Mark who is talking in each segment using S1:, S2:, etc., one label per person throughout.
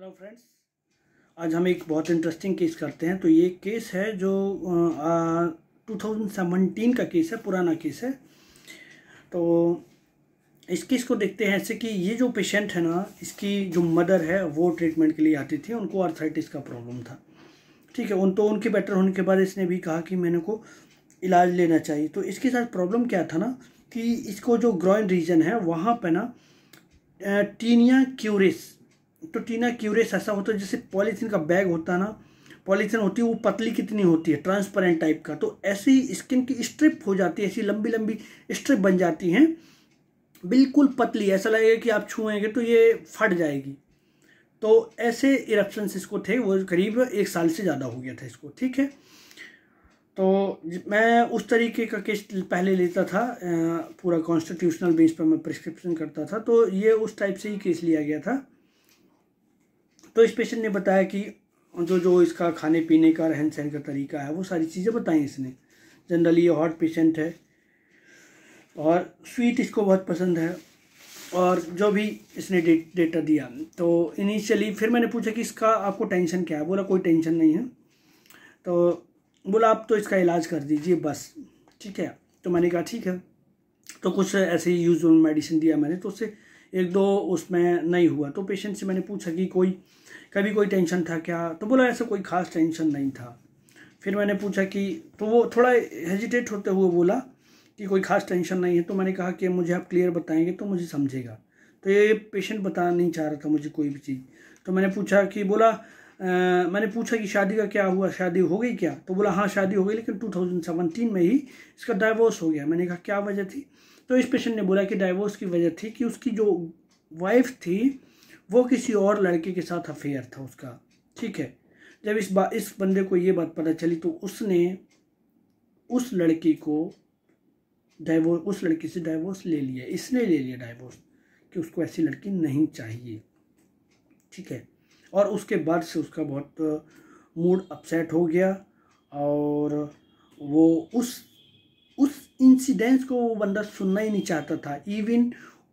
S1: Hello friends आज हम एक बहुत इंटरेस्टिंग केस करते हैं तो ये केस है जो टू थाउजेंड सेवनटीन का केस है पुराना केस है तो इस केस को देखते हैं ऐसे कि ये जो पेशेंट है ना इसकी जो मदर है वो ट्रीटमेंट के लिए आती थी उनको आर्थराइटिस का प्रॉब्लम था ठीक है उन तो उनके बेटर होने के बाद इसने भी कहा कि मैंने को इलाज लेना चाहिए तो इसके साथ प्रॉब्लम क्या था ना कि इसको जो ग्रॉइन रीजन है वहाँ पर ना टीनिया क्यूरिस तो टीना क्यूरेस ऐसा होता है जैसे पॉलीथीन का बैग होता है ना पॉलीथीन होती है वो पतली कितनी होती है ट्रांसपेरेंट टाइप का तो ऐसी ही स्किन की स्ट्रिप हो जाती है ऐसी लंबी लंबी स्ट्रिप बन जाती हैं बिल्कुल पतली ऐसा लगेगा कि आप छूएंगे तो ये फट जाएगी तो ऐसे इरप्शन इसको थे वो करीब एक साल से ज़्यादा हो गया था इसको ठीक है तो मैं उस तरीके का केस पहले लेता था पूरा कॉन्स्टिट्यूशनल बेस पर मैं प्रिस्क्रिप्शन करता था तो ये उस टाइप से ही केस लिया गया था तो इस पेशेंट ने बताया कि जो जो इसका खाने पीने का रहन सहन का तरीका है वो सारी चीज़ें बताई इसने जनरली ये हॉट पेशेंट है और स्वीट इसको बहुत पसंद है और जो भी इसने डेटा दिया तो इनिशियली फिर मैंने पूछा कि इसका आपको टेंशन क्या है बोला कोई टेंशन नहीं है तो बोला आप तो इसका इलाज कर दीजिए बस ठीक है तो मैंने कहा ठीक है तो कुछ ऐसे ही यूज मेडिसिन दिया मैंने तो उससे एक दो उसमें नहीं हुआ तो पेशेंट से मैंने पूछा कि कोई कभी कोई टेंशन था क्या तो बोला ऐसा कोई खास टेंशन नहीं था फिर मैंने पूछा कि तो वो थोड़ा हेजिटेट होते हुए बोला कि कोई खास टेंशन नहीं है तो मैंने कहा कि मुझे आप क्लियर बताएंगे तो मुझे समझेगा तो ये पेशेंट बताना नहीं चाह रहा था मुझे कोई भी चीज़ तो मैंने पूछा कि बोला आ, मैंने पूछा कि शादी का क्या हुआ शादी हो गई क्या तो बोला हाँ शादी हो गई लेकिन टू में ही इसका डाइवोर्स हो गया मैंने कहा क्या वजह थी तो इस पेशेंट ने बोला कि डाइवोर्स की वजह थी कि उसकी जो वाइफ थी वो किसी और लड़के के साथ अफेयर था उसका ठीक है जब इस बात इस बंदे को ये बात पता चली तो उसने उस लड़की को डाइवोर्स उस लड़की से डाइवोर्स ले लिया इसने ले लिया डाइवोर्स कि उसको ऐसी लड़की नहीं चाहिए ठीक है और उसके बाद से उसका बहुत मूड अपसेट हो गया और वो उस इंसिडेंट्स को वो बंदा सुनना ही नहीं चाहता था इवन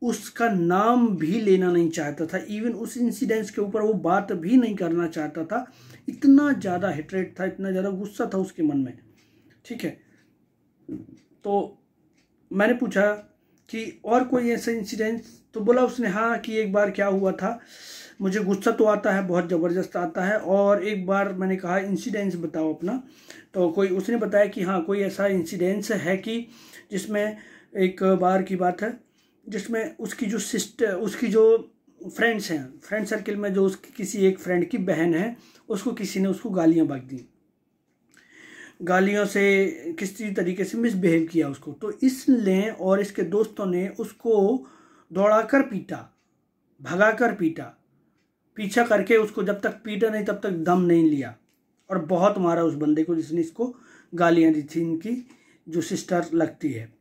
S1: उसका नाम भी लेना नहीं चाहता था इवन उस इंसिडेंट्स के ऊपर वो बात भी नहीं करना चाहता था इतना ज़्यादा हेटरेट था इतना ज़्यादा गुस्सा था उसके मन में ठीक है तो मैंने पूछा कि और कोई ऐसा इंसिडेंस तो बोला उसने हाँ कि एक बार क्या हुआ था मुझे गुस्सा तो आता है बहुत ज़बरदस्त आता है और एक बार मैंने कहा इंसिडेंस बताओ अपना तो कोई उसने बताया कि हाँ कोई ऐसा इंसिडेंस है कि जिसमें एक बार की बात है जिसमें उसकी जो सिस्टर उसकी जो फ्रेंड्स हैं फ्रेंड सर्किल में जो उसकी किसी एक फ्रेंड की बहन है उसको किसी ने उसको गालियाँ बाग दी गालियों से किसी तरीके से मिसबिहेव किया उसको तो इसने और इसके दोस्तों ने उसको दौड़ा कर पीटा भगा कर पीटा पीछा करके उसको जब तक पीटा नहीं तब तक दम नहीं लिया और बहुत मारा उस बंदे को जिसने इसको गालियाँ दी थी इनकी जो सिस्टर लगती है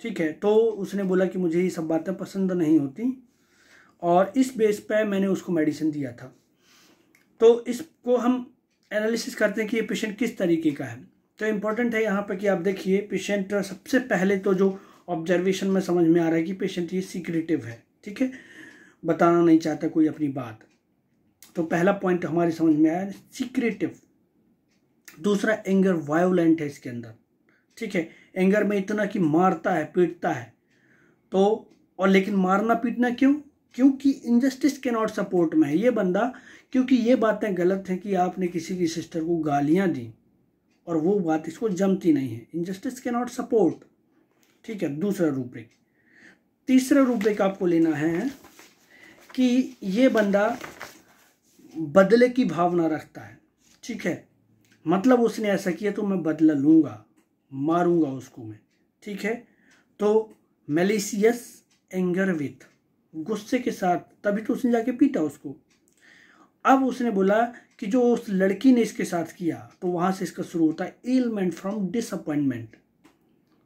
S1: ठीक है तो उसने बोला कि मुझे ये सब बातें पसंद नहीं होती और इस बेस पे मैंने उसको मेडिसिन दिया था तो इसको हम एनालिसिस करते हैं कि ये पेशेंट किस तरीके का है तो इम्पोर्टेंट है यहाँ पर कि आप देखिए पेशेंट सबसे पहले तो जो ऑब्जर्वेशन में समझ में आ रहा है कि पेशेंट ये सीक्रेटिव है ठीक है बताना नहीं चाहता कोई अपनी बात तो पहला पॉइंट हमारी समझ में आया सीक्रेटिव दूसरा एंगर वायोलेंट है इसके अंदर ठीक है एंगर में इतना कि मारता है पीटता है तो और लेकिन मारना पीटना क्यों क्योंकि इनजस्टिस के नॉट सपोर्ट में है ये बंदा क्योंकि ये बातें गलत हैं कि आपने किसी की सिस्टर को गालियाँ दी और वो बात इसको जमती नहीं है इनजस्टिस के नॉट सपोर्ट ठीक है दूसरा रूब्रिक तीसरा रूब्रिक आपको लेना है कि ये बंदा बदले की भावना रखता है ठीक है मतलब उसने ऐसा किया तो मैं बदला लूँगा मारूंगा उसको मैं ठीक है तो मेलिसियस एंगर विथ गुस्से के साथ तभी तो उसने जाके पीटा उसको अब उसने बोला कि जो उस लड़की ने इसके साथ किया तो वहां से इसका शुरू होता है एलमेंट फ्रॉम डिसअपॉइंटमेंट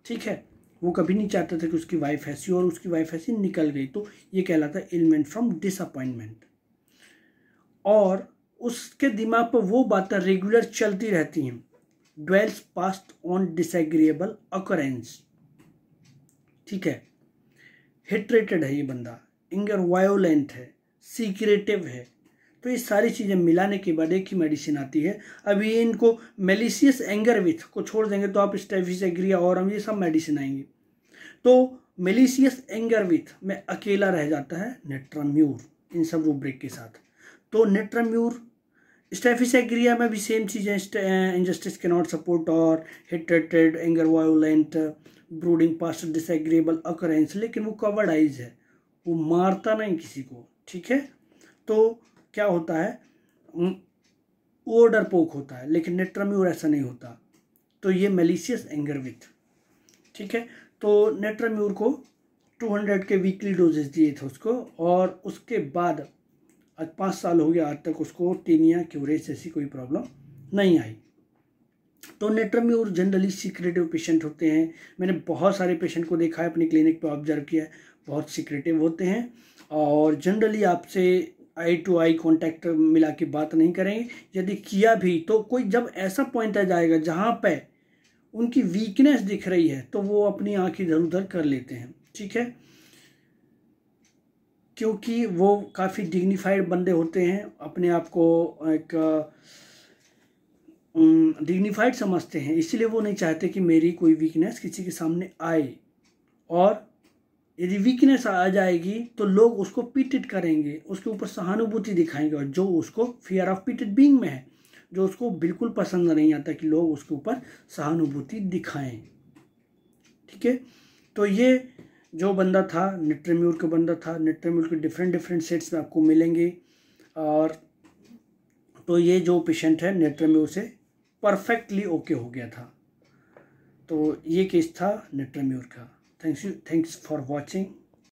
S1: ठीक है वो कभी नहीं चाहता था कि उसकी वाइफ ऐसी और उसकी वाइफ ऐसी निकल गई तो ये कहलाता है एलमेंट फ्रॉम डिसअपॉइंटमेंट और उसके दिमाग पर वो बातें रेगुलर चलती रहती हैं dwells past on disagreeable occurrence ठीक है हिटरेटेड है ये बंदा इंगर वायोलेंट है सीक्रेटिव है तो ये सारी चीज़ें मिलाने के बाद एक ही मेडिसिन आती है अब ये इनको मेलिशियस एंगर विथ को छोड़ देंगे तो आप स्टेफिस एग्रिया और हम ये सब मेडिसिन आएंगे तो मेलिशियस एंगर विथ में अकेला रह जाता है नेट्राम्यूर इन सब रूब्रिक के साथ तो नेट्राम्यूर स्टेफिस एग्रिया में भी सेम चीज़ें इंजस्टिस के नॉट सपोर्ट और heated anger violent brooding past disagreeable occurrence लेकिन वो कवर्ड आइज है वो मारता नहीं किसी को ठीक है तो क्या होता है ओडर पोक होता है लेकिन नेट्रम्यूर ऐसा नहीं होता तो ये मेलिशियस एंगर विथ ठीक है तो नेट्रम्यूर को 200 के वीकली डोजेज दिए थे उसको और उसके बाद आज पाँच साल हो गया आज तक उसको टीनिया क्यूरेज ऐसी कोई प्रॉब्लम नहीं आई तो नेट्रम्यूर जनरली सीक्रेटिव पेशेंट होते हैं मैंने बहुत सारे पेशेंट को देखा है अपनी क्लिनिक पर ऑब्जर्व किया है बहुत सीक्रेटिव होते हैं और जनरली आपसे आई टू आई कॉन्टैक्ट मिला के बात नहीं करेंगे यदि किया भी तो कोई जब ऐसा पॉइंट आ जाएगा जहाँ पे उनकी वीकनेस दिख रही है तो वो अपनी आँख इधर उधर कर लेते हैं ठीक है क्योंकि वो काफ़ी डिग्निफाइड बंदे होते हैं अपने आप को एक डिग्निफाइड समझते हैं इसलिए वो नहीं चाहते कि मेरी कोई वीकनेस किसी के सामने आए और यदि वीकनेस आ जाएगी तो लोग उसको पीटेड करेंगे उसके ऊपर सहानुभूति दिखाएंगे और जो उसको फियर ऑफ पीटेड बींग में है जो उसको बिल्कुल पसंद नहीं आता कि लोग उसके ऊपर सहानुभूति दिखाएं ठीक है तो ये जो बंदा था निट्रेम्यूर का बंदा था निट्रेम्यूर के डिफरेंट डिफरेंट सेट्स में आपको मिलेंगे और तो ये जो पेशेंट है नेट्रेम्यूर से परफेक्टली ओके हो गया था तो ये केस था नेट्रेम्यूर का Thanks you. Thanks for watching.